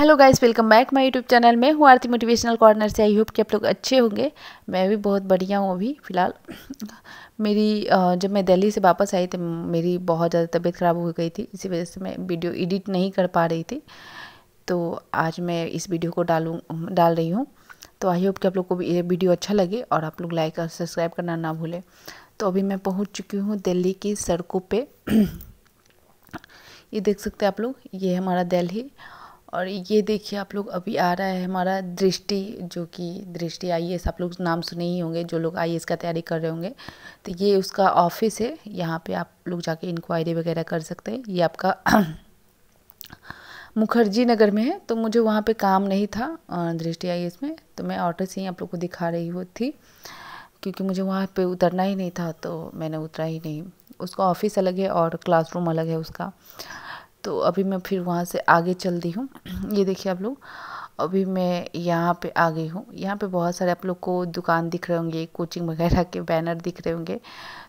hello guys welcome back my YouTube channel में हूँ आरती motivational corner से आई होप कि आप लोग अच्छे होंगे मैं भी बहुत बढ़िया हूँ अभी फ़िलहाल मेरी जब मैं दिल्ली से वापस आई तो मेरी बहुत ज़्यादा तबीयत ख़राब हो गई थी इसी वजह से मैं वीडियो एडिट नहीं कर पा रही थी तो आज मैं इस वीडियो को डालू डाल रही हूँ तो आई होप कि आप लोग को ये वीडियो अच्छा लगे और आप लोग लाइक और सब्सक्राइब करना ना भूलें तो अभी मैं पहुँच चुकी हूँ दिल्ली की सड़कों पर ये देख सकते हैं आप लोग ये हमारा दिल्ली और ये देखिए आप लोग अभी आ रहा है हमारा दृष्टि जो कि दृष्टि आई आप लोग नाम सुने ही होंगे जो लोग आई का तैयारी कर रहे होंगे तो ये उसका ऑफिस है यहाँ पे आप लोग जाके इंक्वायरी वगैरह कर सकते हैं ये आपका मुखर्जी नगर में है तो मुझे वहाँ पे काम नहीं था दृष्टि आई में तो मैं ऑटो से ही आप लोग को दिखा रही हुई थी क्योंकि मुझे वहाँ पर उतरना ही नहीं था तो मैंने उतरा ही नहीं उसका ऑफिस अलग है और क्लासरूम अलग है उसका तो अभी मैं फिर वहाँ से आगे चल दी हूँ ये देखिए आप लोग अभी मैं यहाँ पे आ गई हूँ यहाँ पे बहुत सारे आप लोग को दुकान दिख रहे होंगे कोचिंग वगैरह के बैनर दिख रहे होंगे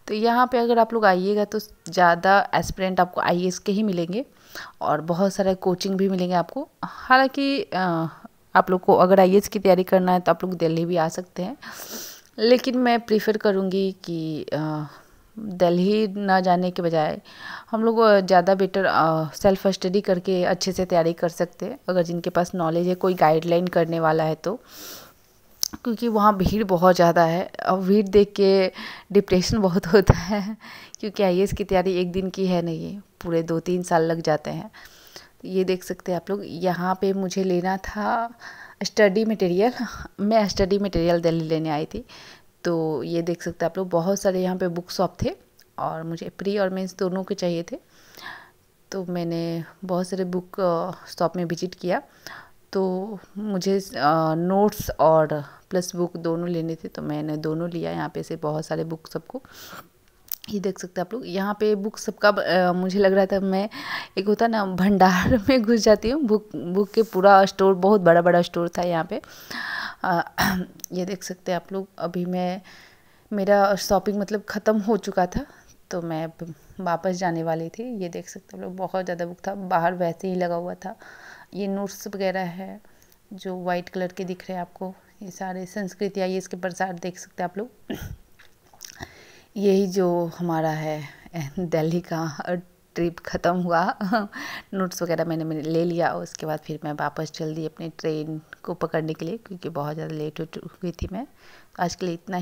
तो यहाँ पे अगर आप लोग आइएगा तो ज़्यादा एस्परेंट आपको आई के ही मिलेंगे और बहुत सारे कोचिंग भी मिलेंगे आपको हालांकि आप लोग को अगर आई की तैयारी करना है तो आप लोग दिल्ली भी आ सकते हैं लेकिन मैं प्रीफर करूँगी कि दिल्ली ना जाने के बजाय हम लोग ज़्यादा बेटर सेल्फ स्टडी करके अच्छे से तैयारी कर सकते हैं अगर जिनके पास नॉलेज है कोई गाइडलाइन करने वाला है तो क्योंकि वहाँ भीड़ बहुत ज़्यादा है और भीड़ देख के डिप्रेशन बहुत होता है क्योंकि आई की तैयारी एक दिन की है नहीं पूरे दो तीन साल लग जाते हैं ये देख सकते हैं आप लोग यहाँ पे मुझे लेना था स्टडी मटेरियल मैं स्टडी मटेरियल दिल्ली लेने आई थी तो ये देख सकते हैं आप लोग बहुत सारे यहाँ पे बुक शॉप थे और मुझे प्री और मेंस दोनों के चाहिए थे तो मैंने बहुत सारे बुक शॉप में विजिट किया तो मुझे नोट्स और प्लस बुक दोनों लेने थे तो मैंने दोनों लिया यहाँ पे से बहुत सारे बुक सबको ये देख सकते हैं आप लोग यहाँ पे बुक सबका मुझे लग रहा था मैं एक होता ना भंडार में घुस जाती हूँ बुक बुक के पूरा स्टोर बहुत बड़ा बड़ा स्टोर था यहाँ पर हाँ, ये देख सकते हैं आप लोग अभी मैं मेरा शॉपिंग मतलब ख़त्म हो चुका था तो मैं वापस जाने वाली थी ये देख सकते हैं लोग बहुत ज़्यादा बुक था बाहर वैसे ही लगा हुआ था ये नोट्स वगैरह है जो वाइट कलर के दिख रहे हैं आपको ये सारे संस्कृति आई इसके प्रसार देख सकते हैं आप लोग यही जो हमारा है दिल्ली का ट्रिप ख़त्म हुआ नोट्स वगैरह मैंने मैंने ले लिया उसके बाद फिर मैं वापस चल दी अपनी ट्रेन को पकड़ने के लिए क्योंकि बहुत ज़्यादा लेट हो चुकी थी मैं आज के लिए इतना ही